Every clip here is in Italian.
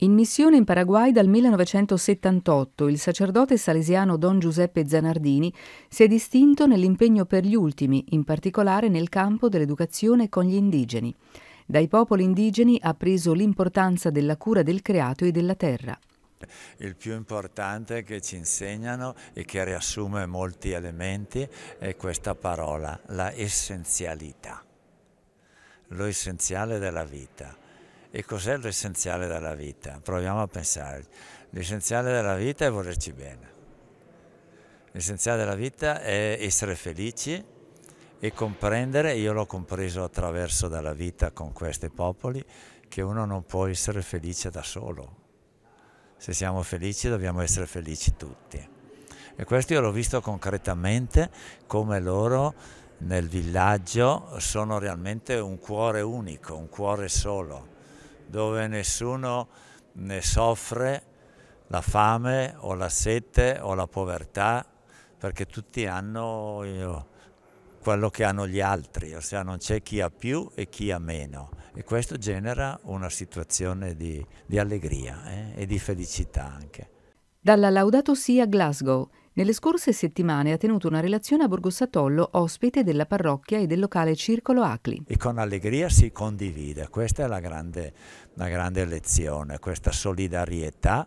In missione in Paraguay dal 1978, il sacerdote salesiano Don Giuseppe Zanardini si è distinto nell'impegno per gli ultimi, in particolare nel campo dell'educazione con gli indigeni. Dai popoli indigeni ha preso l'importanza della cura del creato e della terra. Il più importante che ci insegnano e che riassume molti elementi è questa parola, la essenzialità, lo essenziale della vita e cos'è l'essenziale della vita? Proviamo a pensare. L'essenziale della vita è volerci bene. L'essenziale della vita è essere felici e comprendere, io l'ho compreso attraverso dalla vita con questi popoli, che uno non può essere felice da solo. Se siamo felici dobbiamo essere felici tutti. E questo io l'ho visto concretamente come loro nel villaggio sono realmente un cuore unico, un cuore solo dove nessuno ne soffre la fame o la sete o la povertà, perché tutti hanno io, quello che hanno gli altri, ossia non c'è chi ha più e chi ha meno. E questo genera una situazione di, di allegria eh, e di felicità anche. Dalla Laudato Sia Glasgow, nelle scorse settimane ha tenuto una relazione a Borgo Satollo, ospite della parrocchia e del locale Circolo Acli. E con allegria si condivide, questa è la grande, la grande lezione, questa solidarietà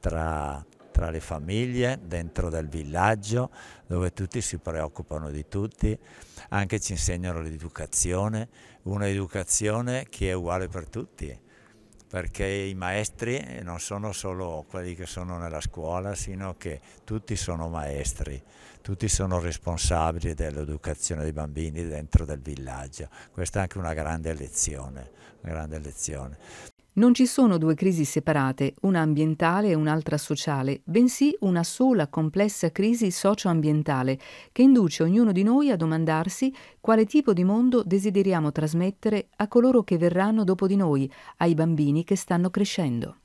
tra, tra le famiglie, dentro del villaggio, dove tutti si preoccupano di tutti, anche ci insegnano l'educazione, un'educazione che è uguale per tutti perché i maestri eh, non sono solo quelli che sono nella scuola, sino che tutti sono maestri, tutti sono responsabili dell'educazione dei bambini dentro del villaggio. Questa è anche una grande lezione, una grande lezione. Non ci sono due crisi separate, una ambientale e un'altra sociale, bensì una sola complessa crisi socioambientale che induce ognuno di noi a domandarsi quale tipo di mondo desideriamo trasmettere a coloro che verranno dopo di noi, ai bambini che stanno crescendo.